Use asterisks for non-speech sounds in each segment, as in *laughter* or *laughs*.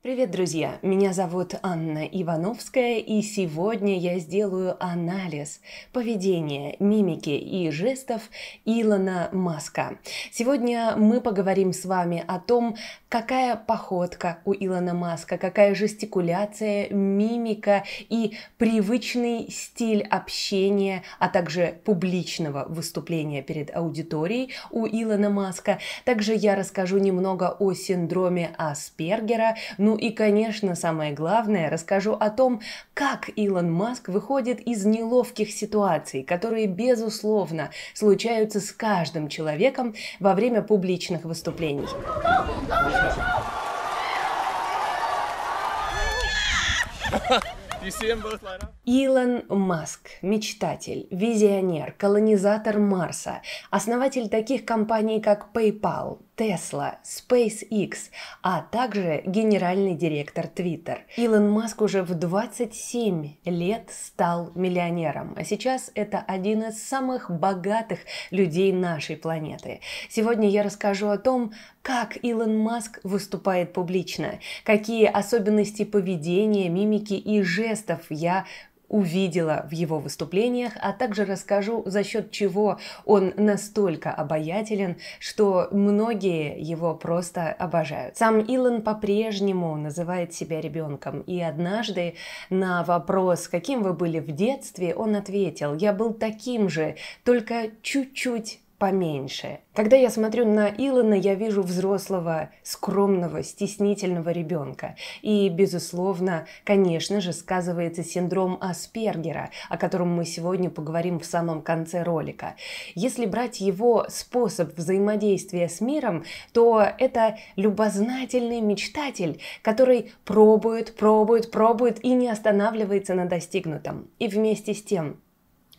Привет, друзья! Меня зовут Анна Ивановская, и сегодня я сделаю анализ поведения, мимики и жестов Илона Маска. Сегодня мы поговорим с вами о том, какая походка у Илона Маска, какая жестикуляция, мимика и привычный стиль общения, а также публичного выступления перед аудиторией у Илона Маска. Также я расскажу немного о синдроме Аспергера, ну и, конечно, самое главное, расскажу о том, как Илон Маск выходит из неловких ситуаций, которые, безусловно, случаются с каждым человеком во время публичных выступлений. Илон Маск, мечтатель, визионер, колонизатор Марса, основатель таких компаний, как PayPal, Tesla, SpaceX, а также генеральный директор Twitter. Илон Маск уже в 27 лет стал миллионером, а сейчас это один из самых богатых людей нашей планеты. Сегодня я расскажу о том, как Илон Маск выступает публично, какие особенности поведения, мимики и жестов я увидела в его выступлениях, а также расскажу, за счет чего он настолько обаятелен, что многие его просто обожают. Сам Илон по-прежнему называет себя ребенком, и однажды на вопрос, каким вы были в детстве, он ответил, я был таким же, только чуть-чуть поменьше. Когда я смотрю на Илона, я вижу взрослого, скромного, стеснительного ребенка. И, безусловно, конечно же, сказывается синдром Аспергера, о котором мы сегодня поговорим в самом конце ролика. Если брать его способ взаимодействия с миром, то это любознательный мечтатель, который пробует, пробует, пробует и не останавливается на достигнутом. И вместе с тем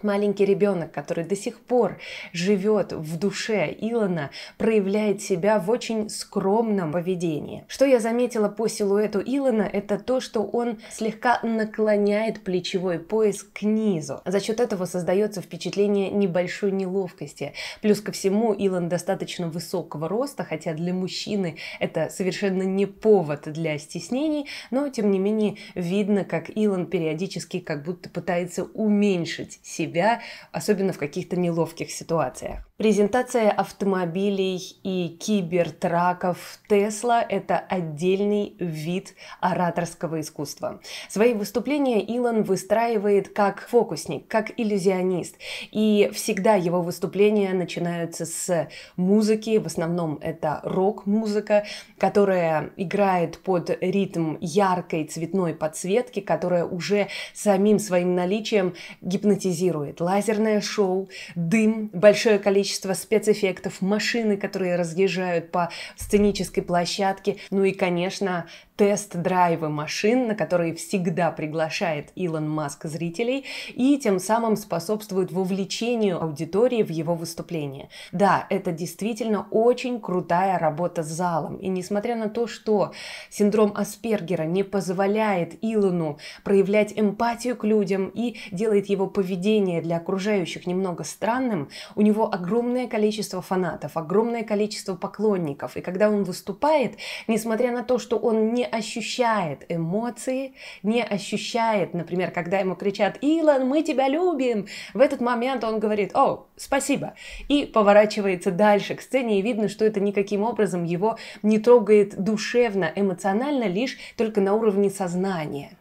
Маленький ребенок, который до сих пор живет в душе Илона, проявляет себя в очень скромном поведении. Что я заметила по силуэту Илона, это то, что он слегка наклоняет плечевой пояс к низу. За счет этого создается впечатление небольшой неловкости. Плюс ко всему, Илон достаточно высокого роста, хотя для мужчины это совершенно не повод для стеснений, но тем не менее видно, как Илон периодически как будто пытается уменьшить себя себя, особенно в каких-то неловких ситуациях. Презентация автомобилей и кибертраков Тесла – это отдельный вид ораторского искусства. Свои выступления Илон выстраивает как фокусник, как иллюзионист. И всегда его выступления начинаются с музыки, в основном это рок-музыка, которая играет под ритм яркой цветной подсветки, которая уже самим своим наличием гипнотизирует. Лазерное шоу, дым, большое количество количество спецэффектов, машины, которые разъезжают по сценической площадке, ну и, конечно, тест-драйвы машин, на которые всегда приглашает Илон Маск зрителей, и тем самым способствует вовлечению аудитории в его выступление. Да, это действительно очень крутая работа с залом, и несмотря на то, что синдром Аспергера не позволяет Илону проявлять эмпатию к людям и делает его поведение для окружающих немного странным, у него огромное количество фанатов, огромное количество поклонников, и когда он выступает, несмотря на то, что он не ощущает эмоции, не ощущает, например, когда ему кричат «Илон, мы тебя любим!» В этот момент он говорит «О, спасибо!» и поворачивается дальше к сцене, и видно, что это никаким образом его не трогает душевно, эмоционально, лишь только на уровне сознания.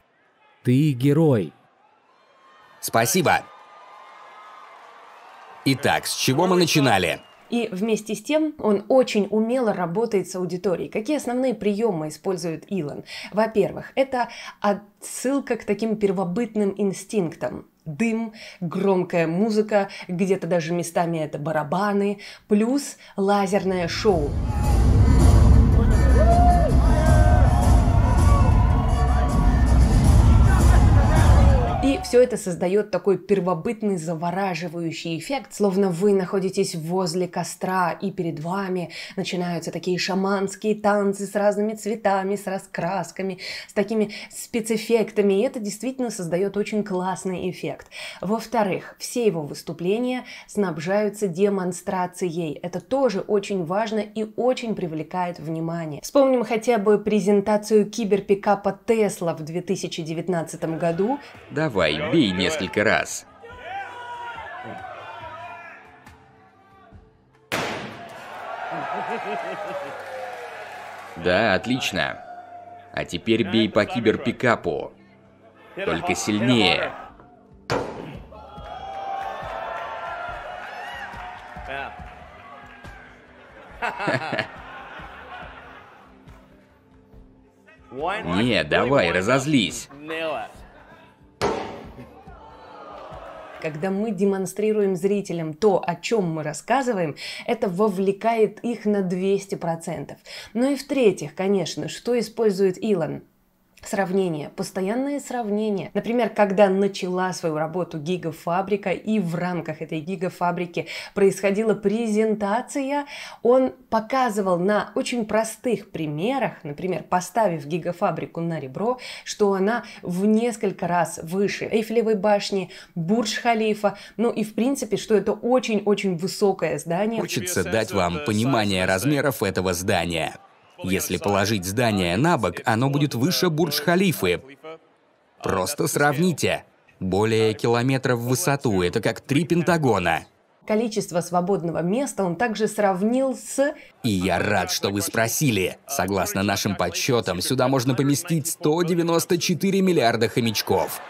Ты герой. Спасибо. Итак, с чего мы начинали? И вместе с тем он очень умело работает с аудиторией. Какие основные приемы использует Илон? Во-первых, это отсылка к таким первобытным инстинктам дым, громкая музыка, где-то даже местами это барабаны, плюс лазерное шоу. все это создает такой первобытный завораживающий эффект, словно вы находитесь возле костра, и перед вами начинаются такие шаманские танцы с разными цветами, с раскрасками, с такими спецэффектами. И это действительно создает очень классный эффект. Во-вторых, все его выступления снабжаются демонстрацией. Это тоже очень важно и очень привлекает внимание. Вспомним хотя бы презентацию киберпикапа Тесла в 2019 году. Давай Давай, бей несколько раз. Да, отлично. А теперь бей по киберпикапу. Только сильнее. *laughs* Не, давай, разозлись. Когда мы демонстрируем зрителям то, о чем мы рассказываем, это вовлекает их на 200%. Ну и в-третьих, конечно, что использует Илон? Сравнение, постоянное сравнение. Например, когда начала свою работу гигафабрика и в рамках этой гигафабрики происходила презентация, он показывал на очень простых примерах, например, поставив гигафабрику на ребро, что она в несколько раз выше Эйфелевой башни, Бурдж-Халифа, ну и в принципе, что это очень-очень высокое здание. Хочется дать вам понимание размеров этого здания. Если положить здание на бок, оно будет выше Бурдж-Халифы. Просто сравните. Более километра в высоту – это как три Пентагона. Количество свободного места он также сравнил с... И я рад, что вы спросили. Согласно нашим подсчетам, сюда можно поместить 194 миллиарда хомячков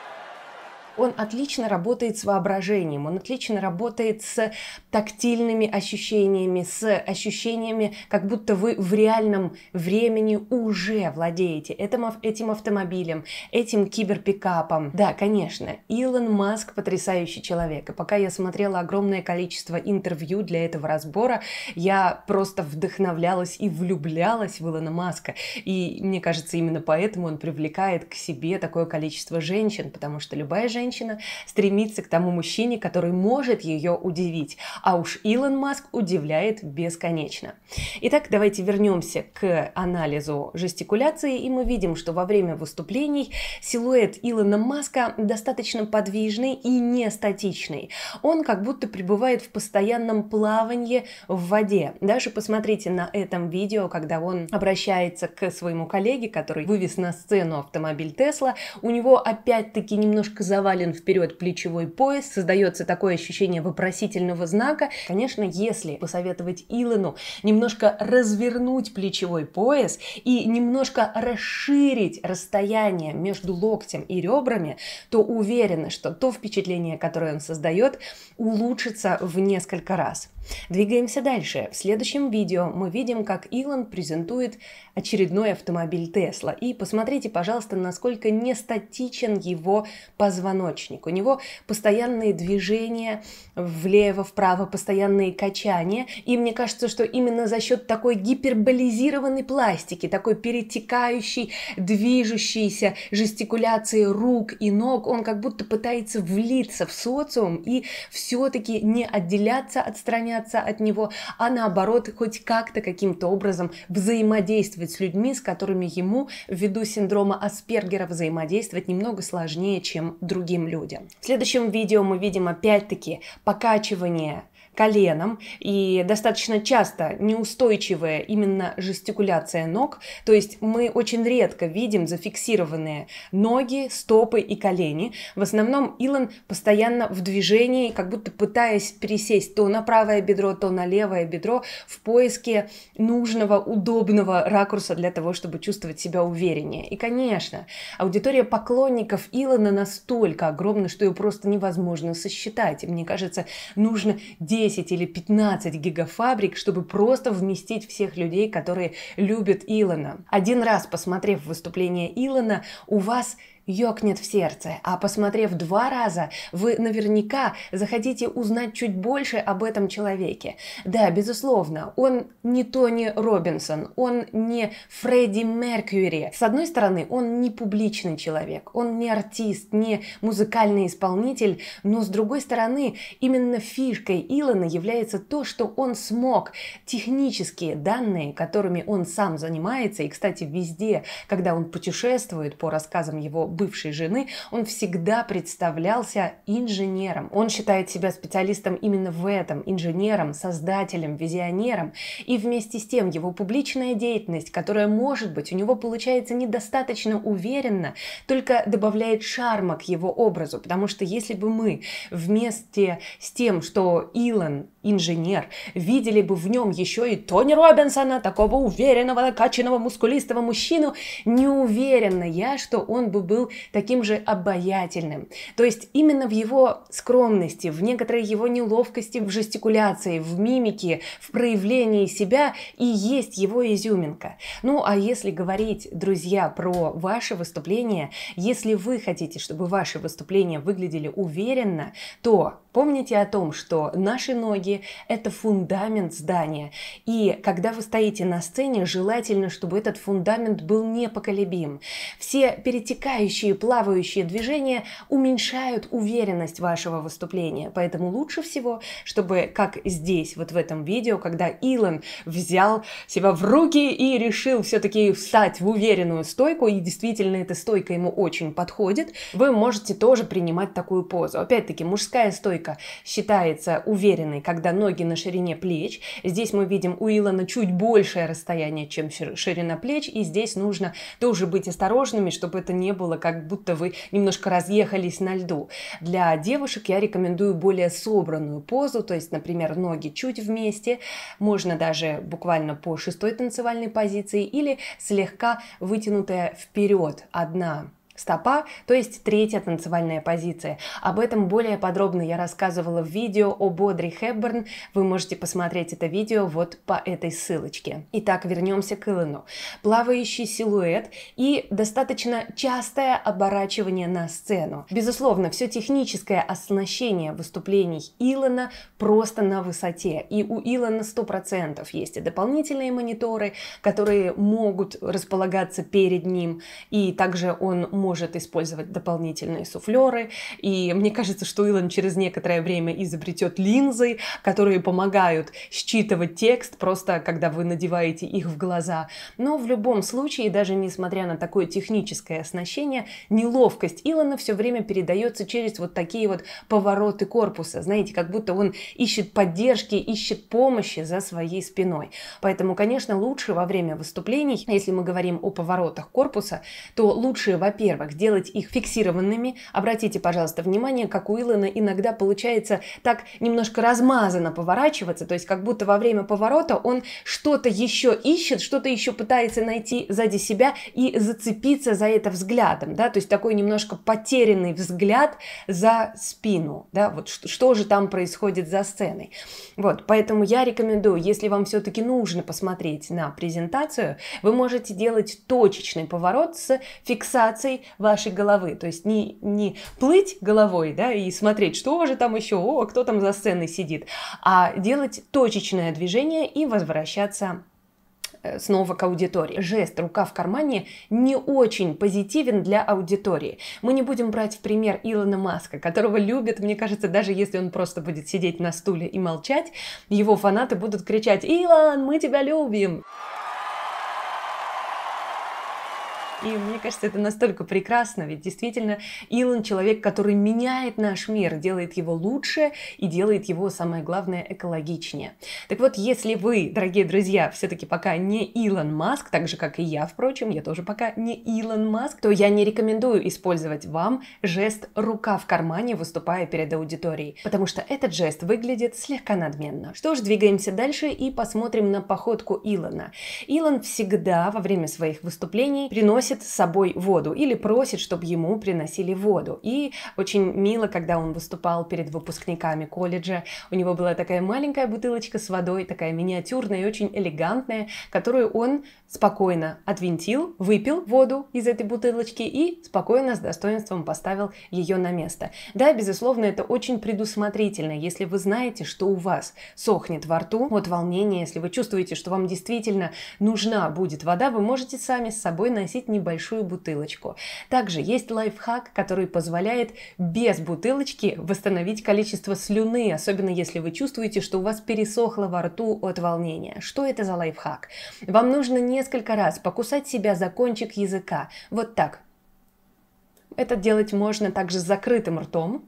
он отлично работает с воображением, он отлично работает с тактильными ощущениями, с ощущениями, как будто вы в реальном времени уже владеете этим, этим автомобилем, этим киберпикапом. Да, конечно, Илон Маск потрясающий человек. И пока я смотрела огромное количество интервью для этого разбора, я просто вдохновлялась и влюблялась в Илона Маска. И мне кажется, именно поэтому он привлекает к себе такое количество женщин, потому что любая женщина женщина стремится к тому мужчине, который может ее удивить. А уж Илон Маск удивляет бесконечно. Итак, давайте вернемся к анализу жестикуляции, и мы видим, что во время выступлений силуэт Илона Маска достаточно подвижный и не статичный. Он как будто пребывает в постоянном плавании в воде. Даже посмотрите на этом видео, когда он обращается к своему коллеге, который вывез на сцену автомобиль Тесла, у него опять-таки немножко завален направлен вперед плечевой пояс, создается такое ощущение вопросительного знака. Конечно, если посоветовать Илону немножко развернуть плечевой пояс и немножко расширить расстояние между локтем и ребрами, то уверена, что то впечатление, которое он создает, улучшится в несколько раз. Двигаемся дальше. В следующем видео мы видим, как Илон презентует очередной автомобиль Тесла. И посмотрите, пожалуйста, насколько не статичен его позвоночник. У него постоянные движения влево-вправо, постоянные качания. И мне кажется, что именно за счет такой гиперболизированной пластики, такой перетекающей, движущейся жестикуляции рук и ног, он как будто пытается влиться в социум и все-таки не отделяться, отстраняться отстраняться от него, а наоборот хоть как-то каким-то образом взаимодействовать с людьми, с которыми ему ввиду синдрома Аспергера взаимодействовать немного сложнее, чем другим людям. В следующем видео мы видим опять-таки покачивание коленом, и достаточно часто неустойчивая именно жестикуляция ног, то есть мы очень редко видим зафиксированные ноги, стопы и колени. В основном Илон постоянно в движении, как будто пытаясь пересесть то на правое бедро, то на левое бедро в поиске нужного, удобного ракурса для того, чтобы чувствовать себя увереннее. И, конечно, аудитория поклонников Илона настолько огромна, что ее просто невозможно сосчитать. И мне кажется, нужно действовать 10 или 15 гигафабрик, чтобы просто вместить всех людей, которые любят Илона. Один раз посмотрев выступление Илона, у вас ёкнет в сердце, а посмотрев два раза, вы наверняка захотите узнать чуть больше об этом человеке. Да, безусловно, он не Тони Робинсон, он не Фредди Меркьюри. С одной стороны, он не публичный человек, он не артист, не музыкальный исполнитель, но с другой стороны, именно фишкой Илона является то, что он смог технические данные, которыми он сам занимается, и, кстати, везде, когда он путешествует по рассказам его бывшей жены, он всегда представлялся инженером. Он считает себя специалистом именно в этом, инженером, создателем, визионером. И вместе с тем его публичная деятельность, которая, может быть, у него получается недостаточно уверенно, только добавляет шарма к его образу. Потому что если бы мы вместе с тем, что Илон инженер, видели бы в нем еще и Тони Робинсона, такого уверенного, накачанного, мускулистого мужчину, не уверена я, что он бы был таким же обаятельным. То есть именно в его скромности, в некоторой его неловкости, в жестикуляции, в мимике, в проявлении себя и есть его изюминка. Ну а если говорить, друзья, про ваше выступление, если вы хотите, чтобы ваши выступления выглядели уверенно, то Помните о том, что наши ноги – это фундамент здания. И когда вы стоите на сцене, желательно, чтобы этот фундамент был непоколебим. Все перетекающие, плавающие движения уменьшают уверенность вашего выступления. Поэтому лучше всего, чтобы, как здесь, вот в этом видео, когда Илон взял себя в руки и решил все-таки встать в уверенную стойку, и действительно эта стойка ему очень подходит, вы можете тоже принимать такую позу. Опять-таки, мужская стойка Стойка считается уверенной, когда ноги на ширине плеч. Здесь мы видим у Илона чуть большее расстояние, чем ширина плеч. И здесь нужно тоже быть осторожными, чтобы это не было как будто вы немножко разъехались на льду. Для девушек я рекомендую более собранную позу, то есть, например, ноги чуть вместе, можно даже буквально по шестой танцевальной позиции или слегка вытянутая вперед одна стопа, то есть третья танцевальная позиция. Об этом более подробно я рассказывала в видео о Бодри Хепберн, вы можете посмотреть это видео вот по этой ссылочке. Итак, вернемся к Илону. Плавающий силуэт и достаточно частое оборачивание на сцену. Безусловно, все техническое оснащение выступлений Илона просто на высоте. И у Илона 100% есть и дополнительные мониторы, которые могут располагаться перед ним, и также он может может использовать дополнительные суфлеры. И мне кажется, что Илон через некоторое время изобретет линзы, которые помогают считывать текст, просто когда вы надеваете их в глаза. Но в любом случае, даже несмотря на такое техническое оснащение, неловкость Илона все время передается через вот такие вот повороты корпуса. Знаете, как будто он ищет поддержки, ищет помощи за своей спиной. Поэтому, конечно, лучше во время выступлений, если мы говорим о поворотах корпуса, то лучше, во-первых, во-первых, делать их фиксированными. Обратите, пожалуйста, внимание, как у Илона иногда получается так немножко размазано поворачиваться, то есть как будто во время поворота он что-то еще ищет, что-то еще пытается найти сзади себя и зацепиться за это взглядом, да, то есть такой немножко потерянный взгляд за спину, да, вот что, что же там происходит за сценой. Вот, поэтому я рекомендую, если вам все-таки нужно посмотреть на презентацию, вы можете делать точечный поворот с фиксацией вашей головы. То есть не, не плыть головой да, и смотреть, что же там еще, о, кто там за сценой сидит, а делать точечное движение и возвращаться э, снова к аудитории. Жест «рука в кармане» не очень позитивен для аудитории. Мы не будем брать в пример Илона Маска, которого любят, мне кажется, даже если он просто будет сидеть на стуле и молчать, его фанаты будут кричать «Илон, мы тебя любим!» И мне кажется, это настолько прекрасно, ведь действительно Илон человек, который меняет наш мир, делает его лучше и делает его, самое главное, экологичнее. Так вот, если вы, дорогие друзья, все-таки пока не Илон Маск, так же как и я, впрочем, я тоже пока не Илон Маск, то я не рекомендую использовать вам жест рука в кармане, выступая перед аудиторией, потому что этот жест выглядит слегка надменно. Что ж, двигаемся дальше и посмотрим на походку Илона. Илон всегда во время своих выступлений приносит приносит с собой воду или просит, чтобы ему приносили воду. И очень мило, когда он выступал перед выпускниками колледжа, у него была такая маленькая бутылочка с водой, такая миниатюрная и очень элегантная, которую он спокойно отвинтил, выпил воду из этой бутылочки и спокойно с достоинством поставил ее на место. Да, безусловно, это очень предусмотрительно, если вы знаете, что у вас сохнет во рту от волнения, если вы чувствуете, что вам действительно нужна будет вода, вы можете сами с собой носить не небольшую бутылочку. Также есть лайфхак, который позволяет без бутылочки восстановить количество слюны, особенно если вы чувствуете, что у вас пересохло во рту от волнения. Что это за лайфхак? Вам нужно несколько раз покусать себя за кончик языка. Вот так. Это делать можно также с закрытым ртом,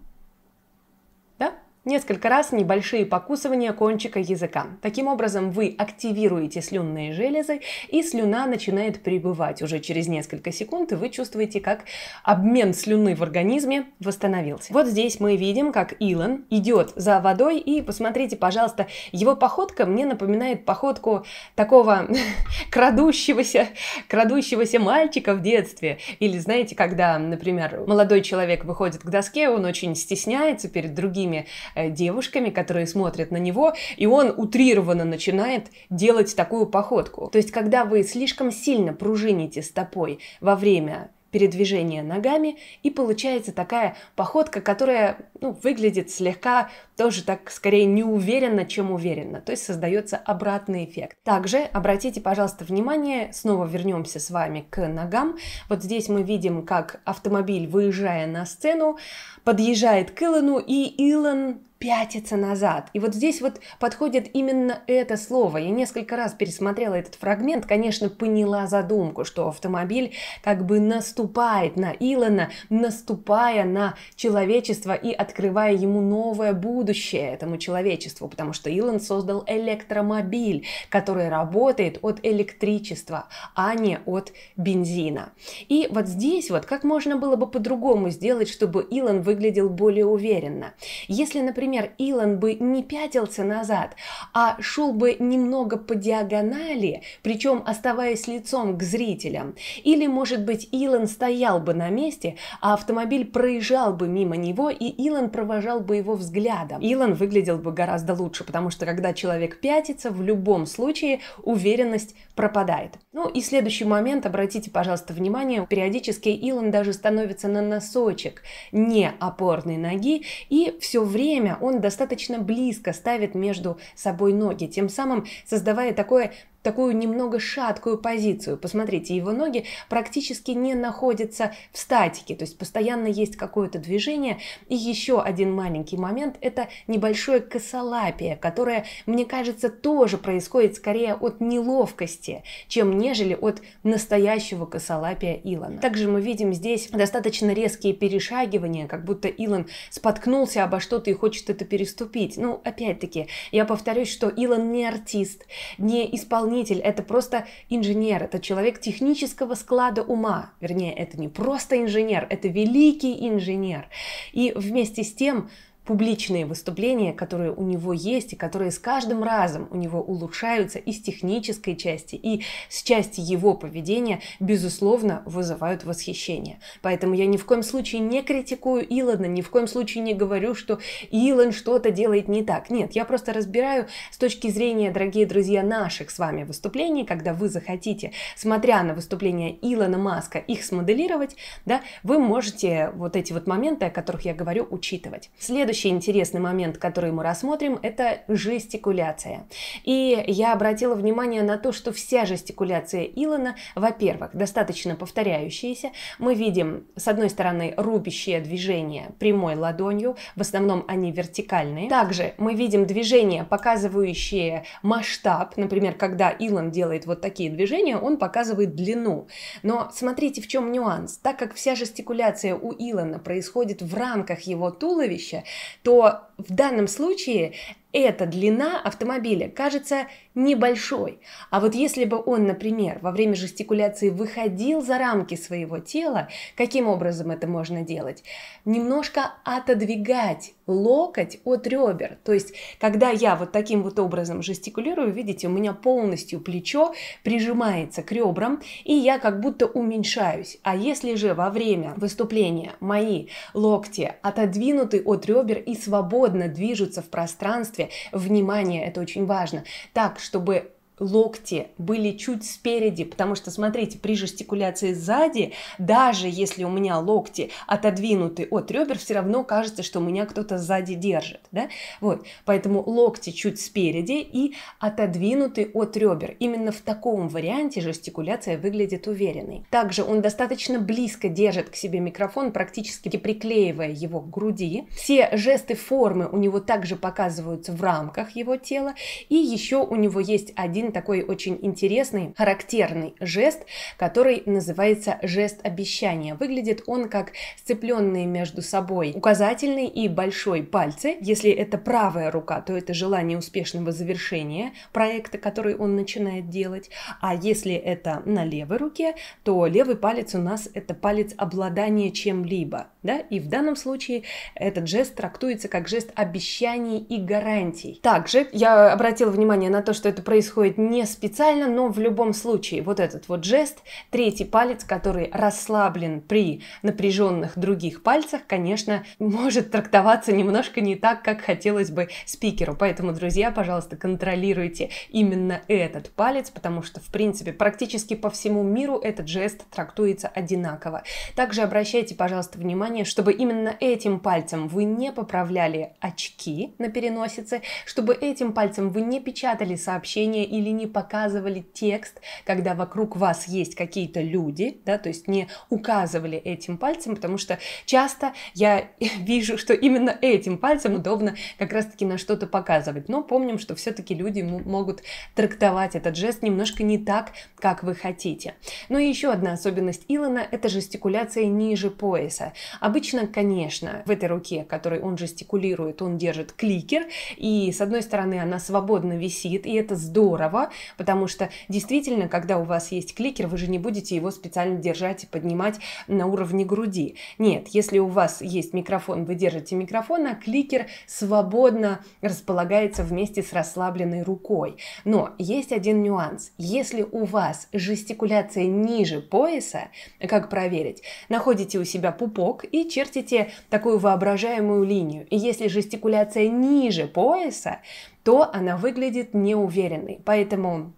Несколько раз небольшие покусывания кончика языка. Таким образом, вы активируете слюнные железы, и слюна начинает пребывать. Уже через несколько секунд и вы чувствуете, как обмен слюны в организме восстановился. Вот здесь мы видим, как Илон идет за водой, и посмотрите, пожалуйста, его походка мне напоминает походку такого *laughs* крадущегося, крадущегося мальчика в детстве. Или знаете, когда, например, молодой человек выходит к доске, он очень стесняется перед другими Э, девушками, которые смотрят на него, и он утрированно начинает делать такую походку. То есть, когда вы слишком сильно пружините стопой во время передвижение ногами, и получается такая походка, которая ну, выглядит слегка тоже так скорее неуверенно, чем уверенно, то есть создается обратный эффект. Также обратите, пожалуйста, внимание, снова вернемся с вами к ногам. Вот здесь мы видим, как автомобиль, выезжая на сцену, подъезжает к Илону, и Илон пятится назад. И вот здесь вот подходит именно это слово. Я несколько раз пересмотрела этот фрагмент, конечно, поняла задумку, что автомобиль как бы наступает на Илона, наступая на человечество и открывая ему новое будущее этому человечеству, потому что Илон создал электромобиль, который работает от электричества, а не от бензина. И вот здесь вот как можно было бы по-другому сделать, чтобы Илон выглядел более уверенно. Если, например, например, Илон бы не пятился назад, а шел бы немного по диагонали, причем оставаясь лицом к зрителям. Или, может быть, Илон стоял бы на месте, а автомобиль проезжал бы мимо него, и Илон провожал бы его взглядом. Илон выглядел бы гораздо лучше, потому что когда человек пятится, в любом случае уверенность пропадает. Ну и следующий момент, обратите, пожалуйста, внимание, периодически Илон даже становится на носочек не опорной ноги, и все время он достаточно близко ставит между собой ноги, тем самым создавая такое такую немного шаткую позицию. Посмотрите, его ноги практически не находятся в статике, то есть постоянно есть какое-то движение. И еще один маленький момент – это небольшое косолапие, которое, мне кажется, тоже происходит скорее от неловкости, чем нежели от настоящего косолапия Илона. Также мы видим здесь достаточно резкие перешагивания, как будто Илон споткнулся обо что-то и хочет это переступить. Ну, опять-таки, я повторюсь, что Илон не артист, не исполнитель исполнитель, это просто инженер, это человек технического склада ума. Вернее, это не просто инженер, это великий инженер. И вместе с тем публичные выступления, которые у него есть и которые с каждым разом у него улучшаются и с технической части, и с части его поведения, безусловно, вызывают восхищение. Поэтому я ни в коем случае не критикую Илона, ни в коем случае не говорю, что Илон что-то делает не так. Нет, я просто разбираю с точки зрения, дорогие друзья, наших с вами выступлений, когда вы захотите, смотря на выступления Илона Маска, их смоделировать, да, вы можете вот эти вот моменты, о которых я говорю, учитывать. Следующий Следующий интересный момент, который мы рассмотрим, это жестикуляция. И я обратила внимание на то, что вся жестикуляция Илона, во-первых, достаточно повторяющаяся. Мы видим, с одной стороны, рубящее движение прямой ладонью, в основном они вертикальные. Также мы видим движения, показывающие масштаб. Например, когда Илон делает вот такие движения, он показывает длину. Но смотрите, в чем нюанс. Так как вся жестикуляция у Илона происходит в рамках его туловища, то в данном случае эта длина автомобиля кажется небольшой. А вот если бы он, например, во время жестикуляции выходил за рамки своего тела, каким образом это можно делать? Немножко отодвигать локоть от ребер. То есть, когда я вот таким вот образом жестикулирую, видите, у меня полностью плечо прижимается к ребрам, и я как будто уменьшаюсь. А если же во время выступления мои локти отодвинуты от ребер и свободно движутся в пространстве, удовольствие. Внимание, это очень важно. Так, чтобы локти были чуть спереди, потому что, смотрите, при жестикуляции сзади, даже если у меня локти отодвинуты от ребер, все равно кажется, что меня кто-то сзади держит, да, вот, поэтому локти чуть спереди и отодвинуты от ребер. Именно в таком варианте жестикуляция выглядит уверенной. Также он достаточно близко держит к себе микрофон, практически приклеивая его к груди. Все жесты формы у него также показываются в рамках его тела, и еще у него есть один такой очень интересный, характерный жест, который называется жест обещания. Выглядит он как сцепленные между собой указательный и большой пальцы. Если это правая рука, то это желание успешного завершения проекта, который он начинает делать. А если это на левой руке, то левый палец у нас это палец обладания чем-либо. Да? И в данном случае этот жест трактуется как жест обещаний и гарантий. Также я обратила внимание на то, что это происходит не специально, но в любом случае вот этот вот жест, третий палец, который расслаблен при напряженных других пальцах, конечно, может трактоваться немножко не так, как хотелось бы спикеру. Поэтому, друзья, пожалуйста, контролируйте именно этот палец, потому что, в принципе, практически по всему миру этот жест трактуется одинаково. Также обращайте, пожалуйста, внимание, чтобы именно этим пальцем вы не поправляли очки на переносице, чтобы этим пальцем вы не печатали сообщения и или не показывали текст, когда вокруг вас есть какие-то люди, да, то есть не указывали этим пальцем, потому что часто я *laughs* вижу, что именно этим пальцем удобно как раз-таки на что-то показывать. Но помним, что все-таки люди могут трактовать этот жест немножко не так, как вы хотите. Но ну еще одна особенность Илона – это жестикуляция ниже пояса. Обычно, конечно, в этой руке, которой он жестикулирует, он держит кликер, и с одной стороны она свободно висит, и это здорово, права, потому что действительно, когда у вас есть кликер, вы же не будете его специально держать и поднимать на уровне груди. Нет, если у вас есть микрофон, вы держите микрофон, а кликер свободно располагается вместе с расслабленной рукой. Но есть один нюанс. Если у вас жестикуляция ниже пояса, как проверить? Находите у себя пупок и чертите такую воображаемую линию. И если жестикуляция ниже пояса, то она выглядит неуверенной. Поэтому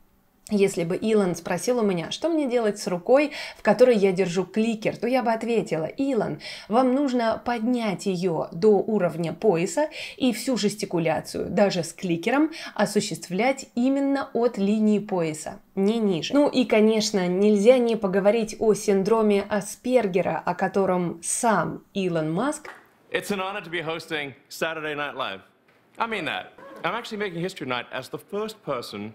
если бы Илон спросил у меня, что мне делать с рукой, в которой я держу кликер, то я бы ответила, Илон, вам нужно поднять ее до уровня пояса и всю жестикуляцию, даже с кликером, осуществлять именно от линии пояса, не ниже. Ну и, конечно, нельзя не поговорить о синдроме Аспергера, о котором сам Илон Маск... It's an honor to be hosting Saturday Night Live. I mean that. I'm actually making history tonight as the first person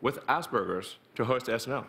with Asperger's to host SNL.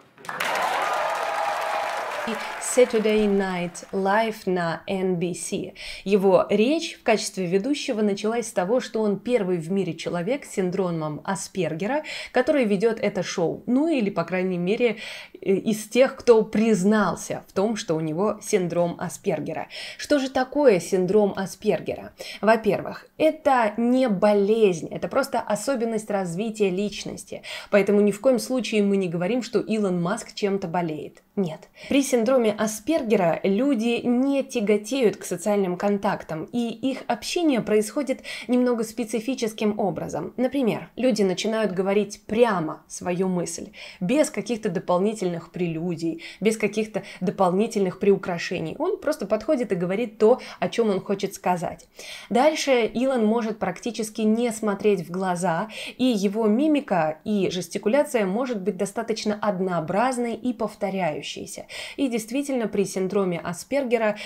Saturday Night Live на NBC. Его речь в качестве ведущего началась с того, что он первый в мире человек с синдромом Аспергера, который ведет это шоу. Ну или, по крайней мере, Э, из тех, кто признался в том, что у него синдром Аспергера. Что же такое синдром Аспергера? Во-первых, это не болезнь, это просто особенность развития личности. Поэтому ни в коем случае мы не говорим, что Илон Маск чем-то болеет. Нет. При синдроме Аспергера люди не тяготеют к социальным контактам, и их общение происходит немного специфическим образом. Например, люди начинают говорить прямо свою мысль, без каких-то дополнительных дополнительных прелюдий, без каких-то дополнительных приукрашений. Он просто подходит и говорит то, о чем он хочет сказать. Дальше Илон может практически не смотреть в глаза, и его мимика и жестикуляция может быть достаточно однообразной и повторяющейся. И действительно, при синдроме Аспергера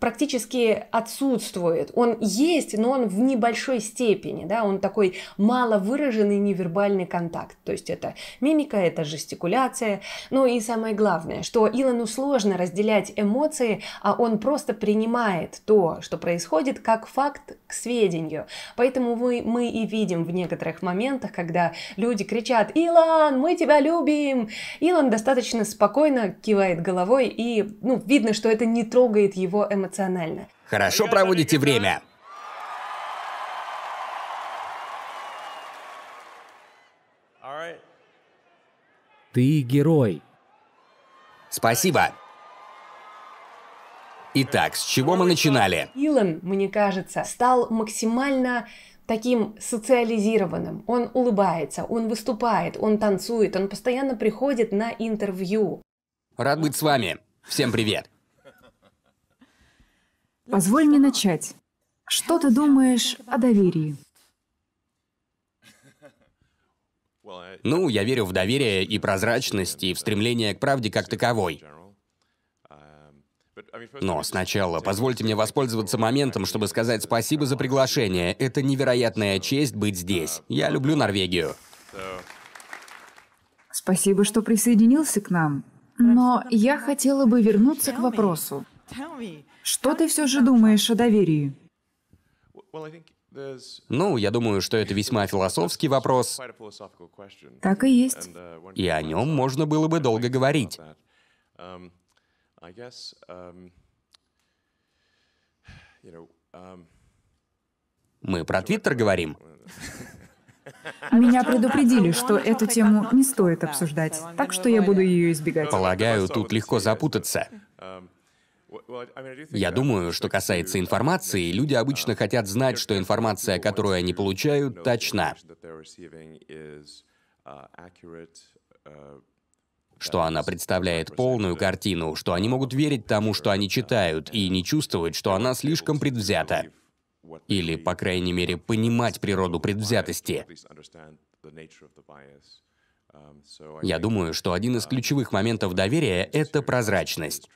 практически отсутствует. Он есть, но он в небольшой степени, да, он такой мало выраженный невербальный контакт. То есть это мимика, это жестикуляция, но и самое главное, что Илону сложно разделять эмоции, а он просто принимает то, что происходит, как факт к сведению. Поэтому мы, мы и видим в некоторых моментах, когда люди кричат «Илон, мы тебя любим!» Илон достаточно спокойно кивает головой и ну, видно, что это не трогает его эмоционально. Хорошо проводите время. Ты герой. Спасибо. Итак, с чего мы начинали? Илон, мне кажется, стал максимально таким социализированным. Он улыбается, он выступает, он танцует, он постоянно приходит на интервью. Рад быть с вами. Всем привет. Позволь мне начать. Что ты думаешь о доверии? Ну, я верю в доверие и прозрачность, и в стремление к правде как таковой. Но сначала позвольте мне воспользоваться моментом, чтобы сказать спасибо за приглашение. Это невероятная честь быть здесь. Я люблю Норвегию. Спасибо, что присоединился к нам. Но я хотела бы вернуться к вопросу. Что ты все же думаешь о доверии? Ну, я думаю, что это весьма философский вопрос. Так и есть. Uh, и о нем можно было бы долго говорить. Um, um, um, Мы про Твиттер говорим. *laughs* Меня предупредили, что эту тему не стоит обсуждать, так что я буду ее избегать. Полагаю, тут легко запутаться. Я думаю, что касается информации, люди обычно хотят знать, что информация, которую они получают, точна, uh, uh, что она представляет полную картину, что они могут верить тому, что они читают, и не чувствовать, что она слишком предвзята. Или, по крайней мере, понимать природу предвзятости. Um, Я думаю, что один из uh, ключевых моментов доверия — это прозрачность.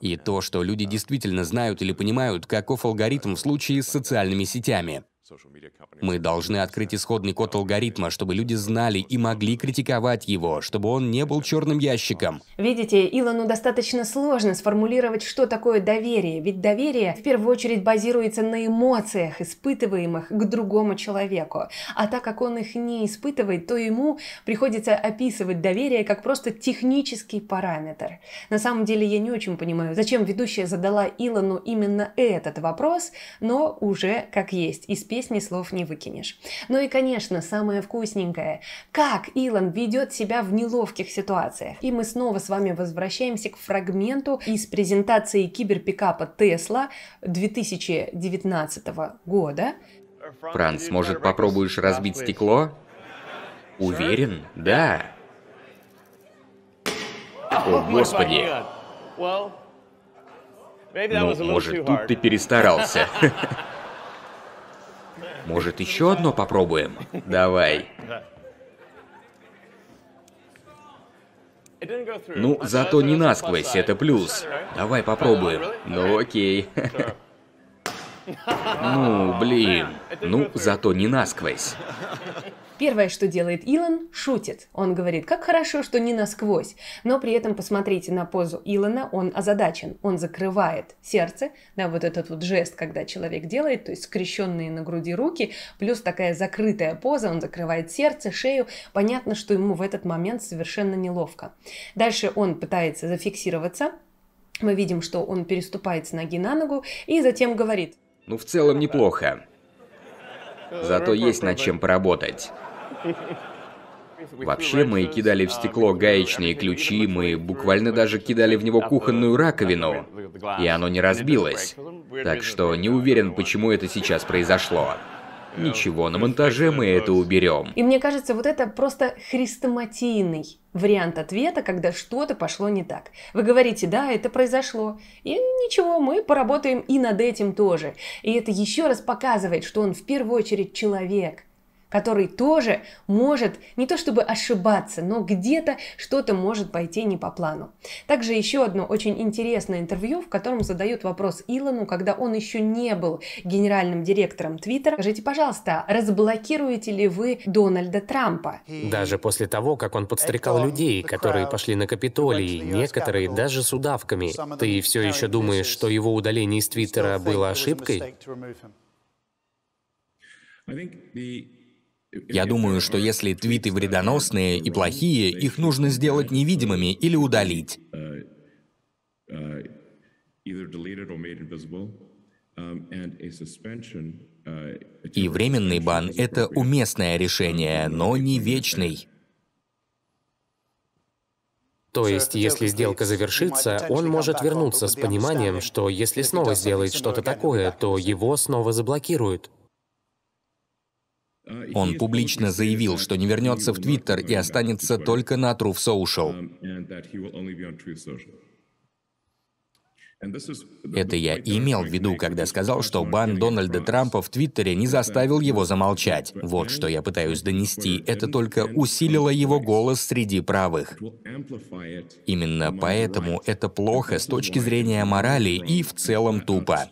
И то, что люди действительно знают или понимают, каков алгоритм в случае с социальными сетями. Мы должны открыть исходный код алгоритма, чтобы люди знали и могли критиковать его, чтобы он не был черным ящиком. Видите, Илону достаточно сложно сформулировать, что такое доверие, ведь доверие в первую очередь базируется на эмоциях, испытываемых к другому человеку. А так как он их не испытывает, то ему приходится описывать доверие как просто технический параметр. На самом деле я не очень понимаю, зачем ведущая задала Илону именно этот вопрос, но уже как есть, из песни здесь ни слов не выкинешь. Ну и, конечно, самое вкусненькое. Как Илон ведет себя в неловких ситуациях. И мы снова с вами возвращаемся к фрагменту из презентации киберпикапа Tesla 2019 года. Франц, может, попробуешь разбить стекло? Уверен? Да. О, господи. Ну, может, тут ты перестарался. *laughs* Может, еще одно попробуем? Давай. Ну, зато не насквозь, это плюс. Давай попробуем. Ну, окей. *laughs* Ну, блин. Ну, зато не насквозь. Первое, что делает Илон, шутит. Он говорит, как хорошо, что не насквозь. Но при этом посмотрите на позу Илона, он озадачен. Он закрывает сердце, да, вот этот вот жест, когда человек делает, то есть скрещенные на груди руки, плюс такая закрытая поза, он закрывает сердце, шею. Понятно, что ему в этот момент совершенно неловко. Дальше он пытается зафиксироваться, мы видим, что он переступает с ноги на ногу и затем говорит. Ну, в целом неплохо. Зато есть над чем поработать. Вообще мы кидали в стекло гаечные ключи, мы буквально даже кидали в него кухонную раковину, и оно не разбилось. Так что не уверен, почему это сейчас произошло. Ничего, на монтаже мы это уберем. И мне кажется, вот это просто хрестоматийный вариант ответа, когда что-то пошло не так. Вы говорите, да, это произошло. И ничего, мы поработаем и над этим тоже. И это еще раз показывает, что он в первую очередь человек, который тоже может не то чтобы ошибаться, но где-то что-то может пойти не по плану. Также еще одно очень интересное интервью, в котором задают вопрос Илону, когда он еще не был генеральным директором Твиттера. Скажите, пожалуйста, разблокируете ли вы Дональда Трампа? Даже после того, как он подстрекал людей, которые пошли на Капитолий, некоторые даже с удавками, ты все еще думаешь, что его удаление из Твиттера было ошибкой? Я думаю, что если твиты вредоносные и плохие, их нужно сделать невидимыми или удалить. И временный бан — это уместное решение, но не вечный. То есть, если сделка завершится, он может вернуться с пониманием, что если снова сделает что-то такое, то его снова заблокируют. Он публично заявил, что не вернется в Твиттер и останется только на Truth Social. Это я имел в виду, когда сказал, что бан Дональда Трампа в Твиттере не заставил его замолчать. Вот что я пытаюсь донести. Это только усилило его голос среди правых. Именно поэтому это плохо с точки зрения морали и в целом тупо.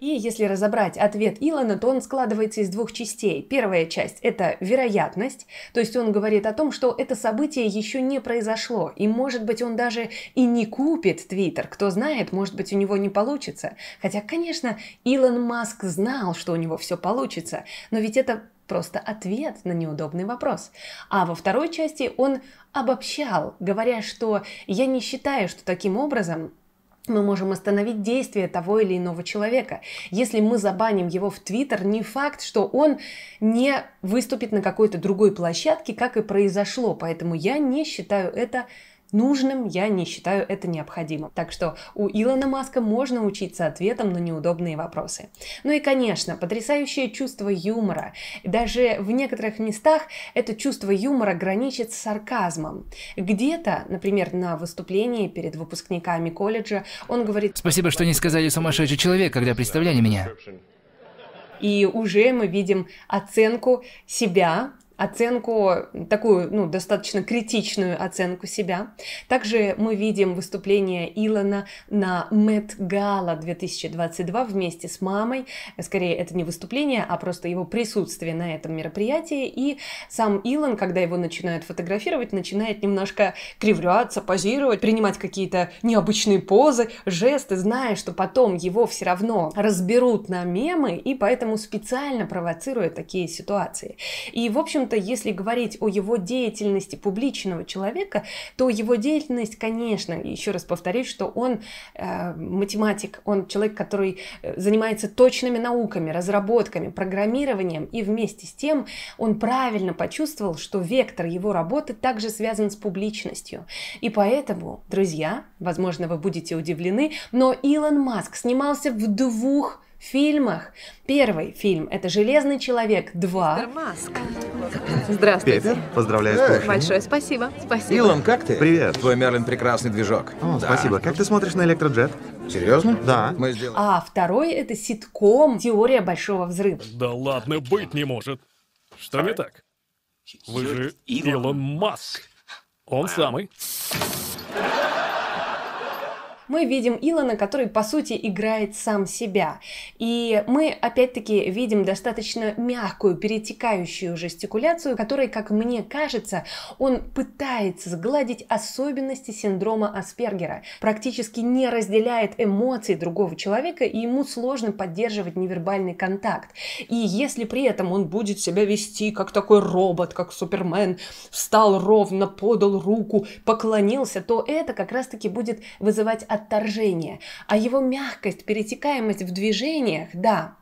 И если разобрать ответ Илона, то он складывается из двух частей. Первая часть – это вероятность, то есть он говорит о том, что это событие еще не произошло, и, может быть, он даже и не купит Твиттер. Кто знает, может быть, у него не получится. Хотя, конечно, Илон Маск знал, что у него все получится, но ведь это просто ответ на неудобный вопрос. А во второй части он обобщал, говоря, что «я не считаю, что таким образом мы можем остановить действие того или иного человека. Если мы забаним его в Твиттер, не факт, что он не выступит на какой-то другой площадке, как и произошло. Поэтому я не считаю это нужным я не считаю это необходимым. Так что у Илона Маска можно учиться ответам на неудобные вопросы. Ну и, конечно, потрясающее чувство юмора. Даже в некоторых местах это чувство юмора граничит с сарказмом. Где-то, например, на выступлении перед выпускниками колледжа, он говорит... Спасибо, что не сказали сумасшедший человек, когда представляли меня. И уже мы видим оценку себя оценку, такую ну, достаточно критичную оценку себя. Также мы видим выступление Илона на Мэтт Гала 2022 вместе с мамой. Скорее, это не выступление, а просто его присутствие на этом мероприятии. И сам Илон, когда его начинают фотографировать, начинает немножко кривляться, позировать, принимать какие-то необычные позы, жесты, зная, что потом его все равно разберут на мемы, и поэтому специально провоцируя такие ситуации. И, в общем момента, если говорить о его деятельности публичного человека, то его деятельность, конечно, еще раз повторюсь, что он э, математик, он человек, который э, занимается точными науками, разработками, программированием, и вместе с тем он правильно почувствовал, что вектор его работы также связан с публичностью. И поэтому, друзья, возможно, вы будете удивлены, но Илон Маск снимался в двух фильмах. Первый фильм – это «Железный человек 2». Маск. Здравствуйте. Пеппер, поздравляю с э, получением. Большое спасибо. Спасибо. Илон, как ты? Привет. Твой Мерлин прекрасный движок. О, да. Спасибо. Как ты смотришь на электроджет? Серьезно? Да. Мы сделаем. А второй – это ситком «Теория большого взрыва». Да ладно, быть не может. Что не так? Вы же Илон Маск. Он самый мы видим Илона, который, по сути, играет сам себя. И мы, опять-таки, видим достаточно мягкую, перетекающую жестикуляцию, которой, как мне кажется, он пытается сгладить особенности синдрома Аспергера, практически не разделяет эмоций другого человека, и ему сложно поддерживать невербальный контакт. И если при этом он будет себя вести как такой робот, как Супермен, встал ровно, подал руку, поклонился, то это как раз-таки будет вызывать отторжение, а его мягкость, перетекаемость в движениях, да,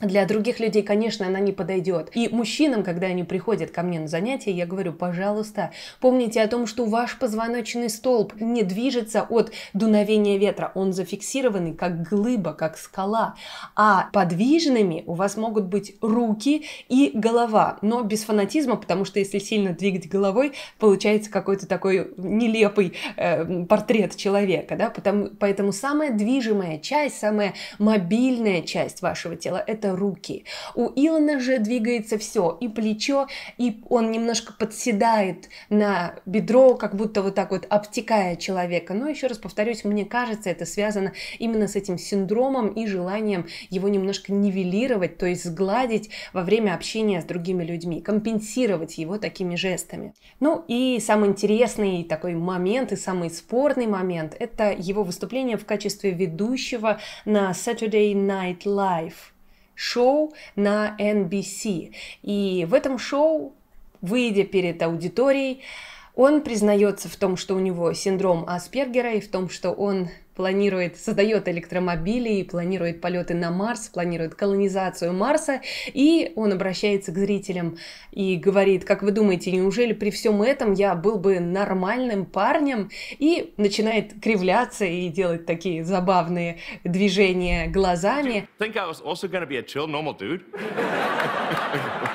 для других людей, конечно, она не подойдет. И мужчинам, когда они приходят ко мне на занятия, я говорю, пожалуйста, помните о том, что ваш позвоночный столб не движется от дуновения ветра. Он зафиксированный как глыба, как скала. А подвижными у вас могут быть руки и голова. Но без фанатизма, потому что если сильно двигать головой, получается какой-то такой нелепый э, портрет человека. Да? Потому, поэтому самая движимая часть, самая мобильная часть вашего тела – это это руки. У Илона же двигается все, и плечо, и он немножко подседает на бедро, как будто вот так вот обтекая человека. Но еще раз повторюсь, мне кажется, это связано именно с этим синдромом и желанием его немножко нивелировать, то есть сгладить во время общения с другими людьми, компенсировать его такими жестами. Ну и самый интересный такой момент и самый спорный момент – это его выступление в качестве ведущего на Saturday Night Live – шоу на NBC. И в этом шоу, выйдя перед аудиторией, он признается в том, что у него синдром Аспергера и в том, что он планирует, создает электромобили, и планирует полеты на Марс, планирует колонизацию Марса, и он обращается к зрителям и говорит, как вы думаете, неужели при всем этом я был бы нормальным парнем? И начинает кривляться и делать такие забавные движения глазами. Think I was also *laughs*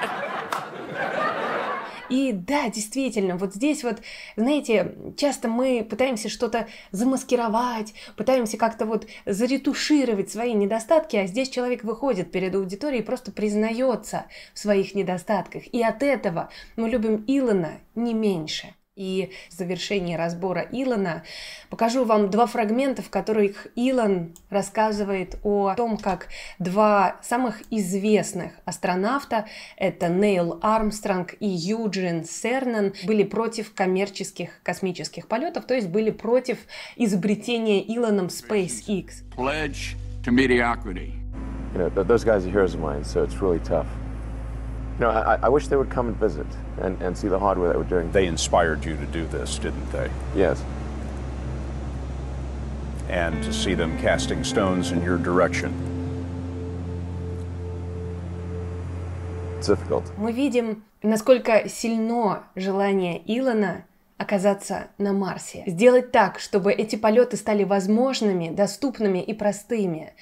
И да, действительно, вот здесь вот, знаете, часто мы пытаемся что-то замаскировать, пытаемся как-то вот заретушировать свои недостатки, а здесь человек выходит перед аудиторией и просто признается в своих недостатках. И от этого мы любим Илона не меньше и в завершении разбора Илона покажу вам два фрагмента, в которых Илон рассказывает о том, как два самых известных астронавта, это Нейл Армстронг и Юджин Сернен, были против коммерческих космических полетов, то есть были против изобретения Илоном SpaceX. You know, those guys are heroes of mine, so it's really tough. You know, I, I wish they would come and visit and, and see the hardware that we're doing. They inspired you to do this, didn't they? Yes. And to see them casting stones in your direction. Мы видим, насколько сильно желание Илона оказаться на Марсе. Сделать так, чтобы эти полеты стали возможными, доступными и простыми.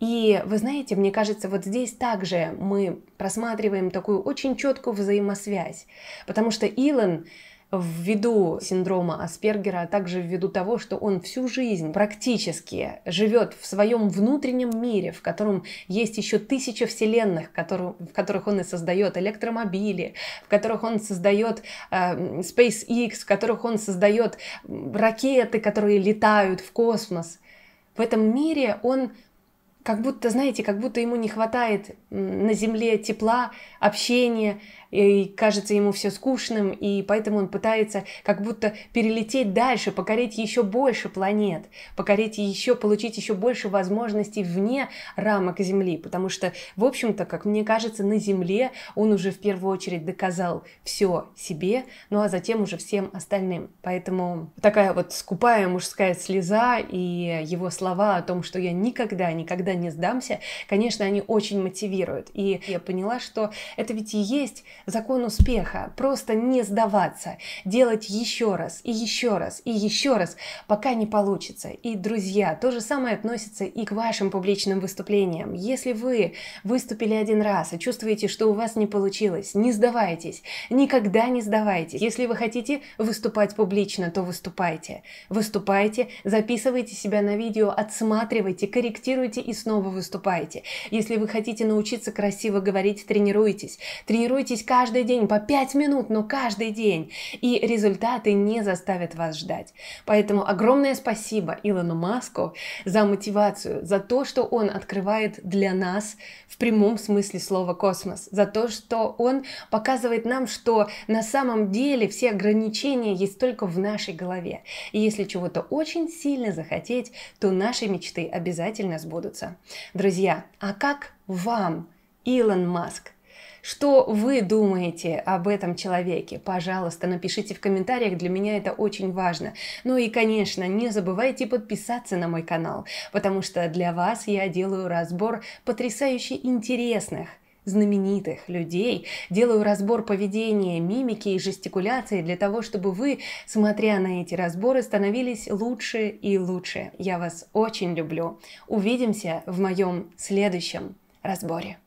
И вы знаете, мне кажется, вот здесь также мы просматриваем такую очень четкую взаимосвязь, потому что Илон ввиду синдрома Аспергера, а также ввиду того, что он всю жизнь практически живет в своем внутреннем мире, в котором есть еще тысяча вселенных, в которых он и создает электромобили, в которых он создает э, SpaceX, в которых он создает ракеты, которые летают в космос. В этом мире он как будто, знаете, как будто ему не хватает на земле тепла, общения, и кажется ему все скучным, и поэтому он пытается как будто перелететь дальше, покорить еще больше планет, покорить еще, получить еще больше возможностей вне рамок Земли, потому что, в общем-то, как мне кажется, на Земле он уже в первую очередь доказал все себе, ну а затем уже всем остальным. Поэтому такая вот скупая мужская слеза и его слова о том, что я никогда, никогда не сдамся, конечно, они очень мотивируют мотивирует. И я поняла, что это ведь и есть закон успеха. Просто не сдаваться, делать еще раз, и еще раз, и еще раз, пока не получится. И, друзья, то же самое относится и к вашим публичным выступлениям. Если вы выступили один раз и чувствуете, что у вас не получилось, не сдавайтесь, никогда не сдавайтесь. Если вы хотите выступать публично, то выступайте. Выступайте, записывайте себя на видео, отсматривайте, корректируйте и снова выступайте. Если вы хотите научиться научиться красиво говорить, тренируйтесь. Тренируйтесь каждый день, по 5 минут, но каждый день. И результаты не заставят вас ждать. Поэтому огромное спасибо Илону Маску за мотивацию, за то, что он открывает для нас в прямом смысле слова космос, за то, что он показывает нам, что на самом деле все ограничения есть только в нашей голове. И если чего-то очень сильно захотеть, то наши мечты обязательно сбудутся. Друзья, а как вам, Илон Маск. Что вы думаете об этом человеке? Пожалуйста, напишите в комментариях, для меня это очень важно. Ну и, конечно, не забывайте подписаться на мой канал, потому что для вас я делаю разбор потрясающе интересных знаменитых людей, делаю разбор поведения, мимики и жестикуляции для того, чтобы вы, смотря на эти разборы, становились лучше и лучше. Я вас очень люблю. Увидимся в моем следующем разборе.